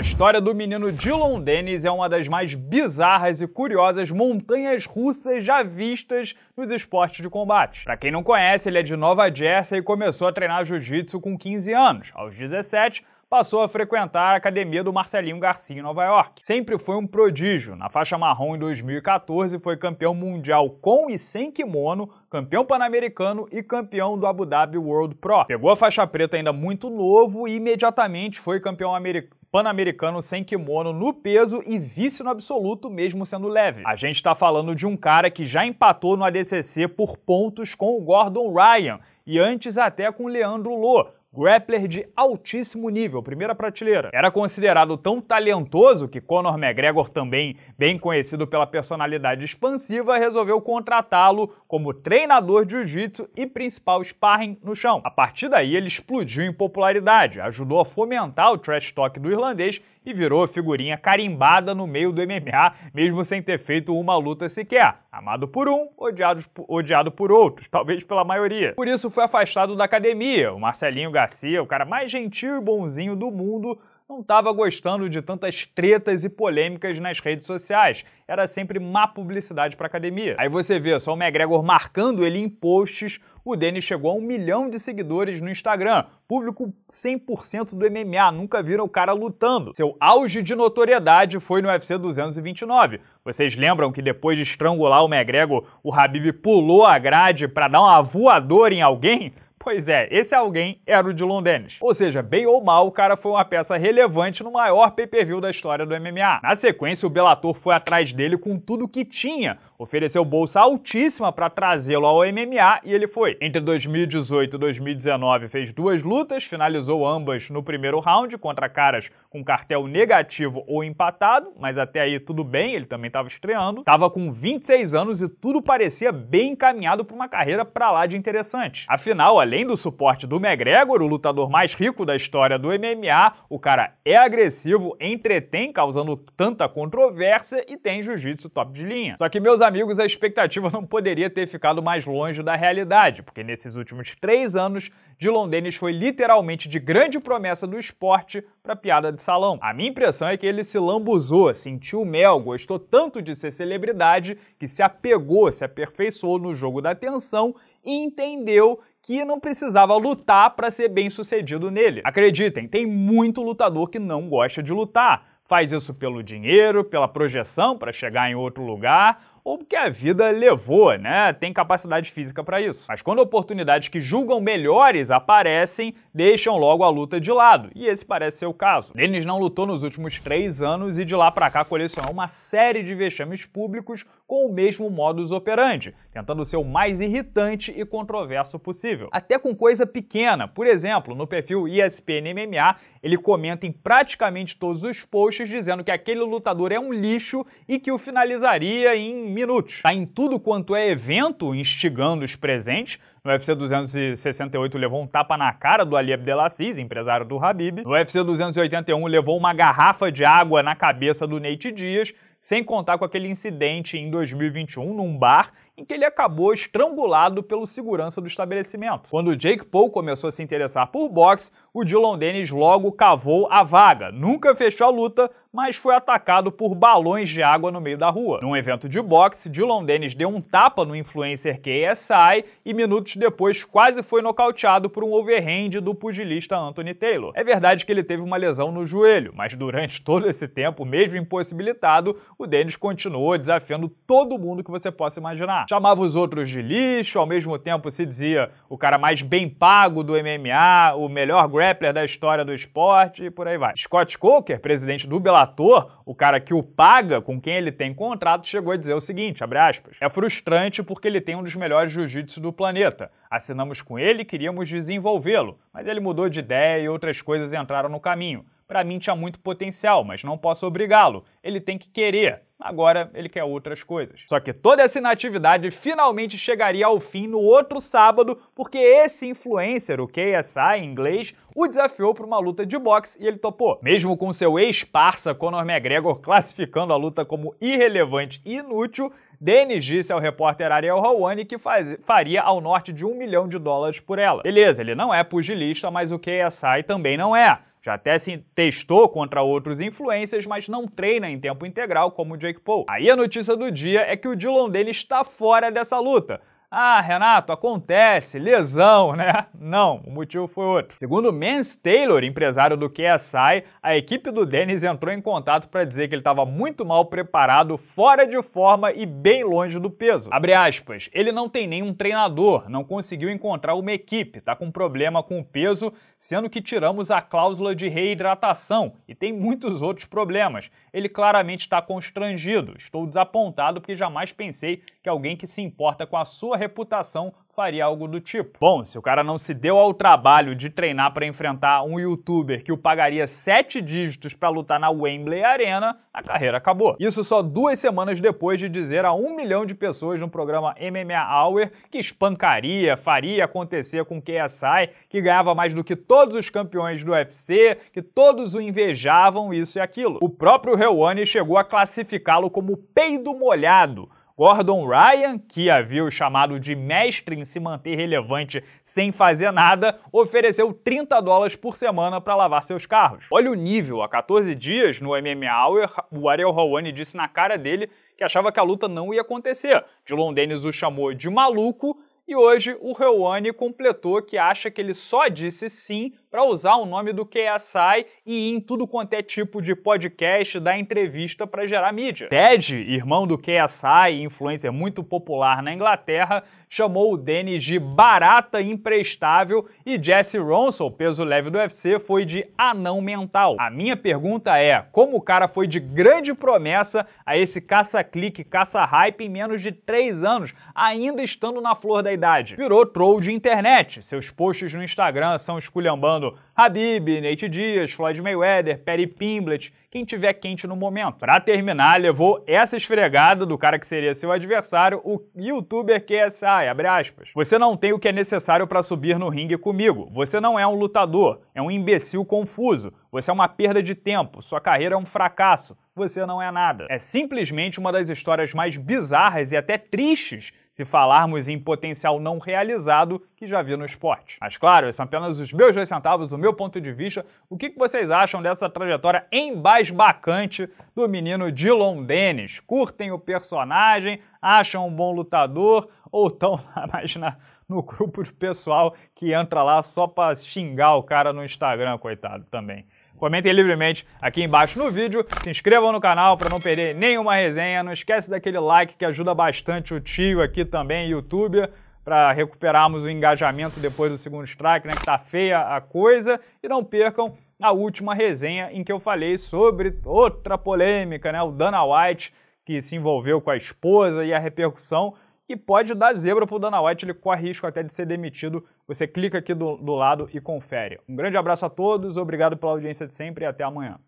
A história do menino Dylan Dennis é uma das mais bizarras e curiosas montanhas russas já vistas nos esportes de combate. Para quem não conhece, ele é de Nova Jersey e começou a treinar jiu-jitsu com 15 anos. Aos 17, passou a frequentar a academia do Marcelinho Garcia em Nova York. Sempre foi um prodígio. Na faixa marrom em 2014 foi campeão mundial com e sem kimono, campeão pan-americano e campeão do Abu Dhabi World Pro. Pegou a faixa preta ainda muito novo e imediatamente foi campeão americano pan-americano sem kimono no peso e vice no absoluto, mesmo sendo leve. A gente está falando de um cara que já empatou no ADCC por pontos com o Gordon Ryan e antes até com o Leandro Lô, grappler de altíssimo nível, primeira prateleira. Era considerado tão talentoso que Conor McGregor, também bem conhecido pela personalidade expansiva, resolveu contratá-lo como treinador de jiu-jitsu e principal sparring no chão. A partir daí, ele explodiu em popularidade, ajudou a fomentar o trash talk do irlandês e virou figurinha carimbada no meio do MMA, mesmo sem ter feito uma luta sequer amado por um, odiado, odiado por outros, talvez pela maioria. Por isso foi afastado da academia. O Marcelinho Garcia, o cara mais gentil e bonzinho do mundo, não estava gostando de tantas tretas e polêmicas nas redes sociais. Era sempre má publicidade para academia. Aí você vê só o McGregor marcando ele em posts, o Denis chegou a um milhão de seguidores no Instagram. Público 100% do MMA, nunca viram o cara lutando. Seu auge de notoriedade foi no UFC 229. Vocês lembram que depois de estrangular o McGregor, o Habib pulou a grade para dar uma voadora em alguém? Pois é, esse alguém era o Dillon Dennis. Ou seja, bem ou mal, o cara foi uma peça relevante no maior pay-per-view da história do MMA. Na sequência, o Bellator foi atrás dele com tudo que tinha, ofereceu bolsa altíssima para trazê-lo ao MMA e ele foi. Entre 2018 e 2019 fez duas lutas, finalizou ambas no primeiro round contra caras com cartel negativo ou empatado, mas até aí tudo bem, ele também estava estreando. Tava com 26 anos e tudo parecia bem encaminhado para uma carreira para lá de interessante. Afinal, olha além do suporte do McGregor, o lutador mais rico da história do MMA, o cara é agressivo, entretém, causando tanta controvérsia e tem jiu-jitsu top de linha. Só que, meus amigos, a expectativa não poderia ter ficado mais longe da realidade, porque nesses últimos três anos, Dillon Dennis foi literalmente de grande promessa do esporte para piada de salão. A minha impressão é que ele se lambuzou, sentiu mel, gostou tanto de ser celebridade que se apegou, se aperfeiçoou no jogo da atenção e entendeu que não precisava lutar para ser bem sucedido nele. Acreditem, tem muito lutador que não gosta de lutar. Faz isso pelo dinheiro, pela projeção para chegar em outro lugar, ou porque a vida levou, né? Tem capacidade física para isso. Mas quando oportunidades que julgam melhores aparecem, deixam logo a luta de lado, e esse parece ser o caso. Denis não lutou nos últimos três anos e de lá para cá colecionou uma série de vexames públicos com o mesmo modus operandi, tentando ser o mais irritante e controverso possível. Até com coisa pequena, por exemplo, no perfil ESPN MMA, ele comenta em praticamente todos os posts dizendo que aquele lutador é um lixo e que o finalizaria em minutos. Tá em tudo quanto é evento, instigando os presentes. No UFC 268 levou um tapa na cara do Ali Abdelaziz, empresário do Habib. No UFC 281 levou uma garrafa de água na cabeça do Nate Dias sem contar com aquele incidente em 2021 num bar em que ele acabou estrangulado pelo segurança do estabelecimento. Quando Jake Paul começou a se interessar por boxe, o Dillon Dennis logo cavou a vaga. Nunca fechou a luta, mas foi atacado por balões de água no meio da rua. Num evento de boxe, Dillon Dennis deu um tapa no influencer KSI e minutos depois quase foi nocauteado por um overhand do pugilista Anthony Taylor. É verdade que ele teve uma lesão no joelho, mas durante todo esse tempo, mesmo impossibilitado, o Denis continuou desafiando todo mundo que você possa imaginar. Chamava os outros de lixo, ao mesmo tempo se dizia o cara mais bem pago do MMA, o melhor grappler da história do esporte e por aí vai. Scott Coker, presidente do Bellator, o cara que o paga, com quem ele tem contrato, chegou a dizer o seguinte, abre aspas, é frustrante porque ele tem um dos melhores jiu-jitsu do planeta. Assinamos com ele e queríamos desenvolvê-lo, mas ele mudou de ideia e outras coisas entraram no caminho. Para mim tinha muito potencial, mas não posso obrigá-lo. Ele tem que querer. Agora ele quer outras coisas. Só que toda essa inatividade finalmente chegaria ao fim no outro sábado, porque esse influencer, o KSI em inglês, o desafiou para uma luta de boxe e ele topou. Mesmo com seu ex-parça Conor McGregor classificando a luta como irrelevante e inútil, Dennis disse ao repórter Ariel Hawani que faz, faria ao norte de um milhão de dólares por ela. Beleza, ele não é pugilista, mas o KSI também não é. Já até se testou contra outros influencers, mas não treina em tempo integral como o Jake Paul. Aí a notícia do dia é que o Dillon dele está fora dessa luta. Ah, Renato, acontece, lesão, né? Não, o motivo foi outro. Segundo Mance Taylor, empresário do KSI, a equipe do Dennis entrou em contato para dizer que ele estava muito mal preparado, fora de forma e bem longe do peso. Abre aspas, ele não tem nenhum treinador, não conseguiu encontrar uma equipe, tá com problema com o peso, sendo que tiramos a cláusula de reidratação e tem muitos outros problemas. Ele claramente está constrangido. Estou desapontado porque jamais pensei que alguém que se importa com a sua reputação faria algo do tipo. Bom, se o cara não se deu ao trabalho de treinar para enfrentar um youtuber que o pagaria sete dígitos para lutar na Wembley Arena, a carreira acabou. Isso só duas semanas depois de dizer a um milhão de pessoas no programa MMA Hour que espancaria, faria acontecer com KSI, que ganhava mais do que todos os campeões do UFC, que todos o invejavam, isso e aquilo. O próprio Reuani chegou a classificá-lo como peido molhado, Gordon Ryan, que havia o chamado de mestre em se manter relevante sem fazer nada, ofereceu 30 dólares por semana para lavar seus carros. Olha o nível, há 14 dias no MMA Hour, o Ariel Helwani disse na cara dele que achava que a luta não ia acontecer. Dillon Dennis o chamou de maluco e hoje o Helwani completou que acha que ele só disse sim para usar o nome do QSI e ir em tudo quanto é tipo de podcast, dar entrevista para gerar mídia. Ted, irmão do QASI, influencer muito popular na Inglaterra, chamou o Dennis de barata imprestável e Jesse Ronson, peso leve do UFC, foi de anão mental. A minha pergunta é, como o cara foi de grande promessa a esse caça-clique, caça-hype em menos de 3 anos, ainda estando na flor da idade? Virou troll de internet, seus posts no Instagram são esculhambando falando Habib, Nate Dias, Floyd Mayweather, Perry Pimblett, quem tiver quente no momento. Para terminar, levou essa esfregada do cara que seria seu adversário, o youtuber QSI, abre aspas. Você não tem o que é necessário para subir no ringue comigo. Você não é um lutador, é um imbecil confuso. Você é uma perda de tempo, sua carreira é um fracasso. Você não é nada. É simplesmente uma das histórias mais bizarras e até tristes se falarmos em potencial não realizado que já vi no esporte. Mas claro, são apenas os meus dois centavos, do meu ponto de vista. O que vocês acham dessa trajetória embasbacante do menino Dillon Dennis? Curtem o personagem, acham um bom lutador ou estão lá mais na, no grupo do pessoal que entra lá só para xingar o cara no Instagram, coitado também. Comentem livremente aqui embaixo no vídeo, se inscrevam no canal para não perder nenhuma resenha, não esquece daquele like que ajuda bastante o tio aqui também, youtuber, para recuperarmos o engajamento depois do segundo strike, né, que tá feia a coisa, e não percam a última resenha em que eu falei sobre outra polêmica, né, o Dana White, que se envolveu com a esposa e a repercussão e pode dar zebra para o Dana White, ele corre risco até de ser demitido. Você clica aqui do, do lado e confere. Um grande abraço a todos, obrigado pela audiência de sempre e até amanhã.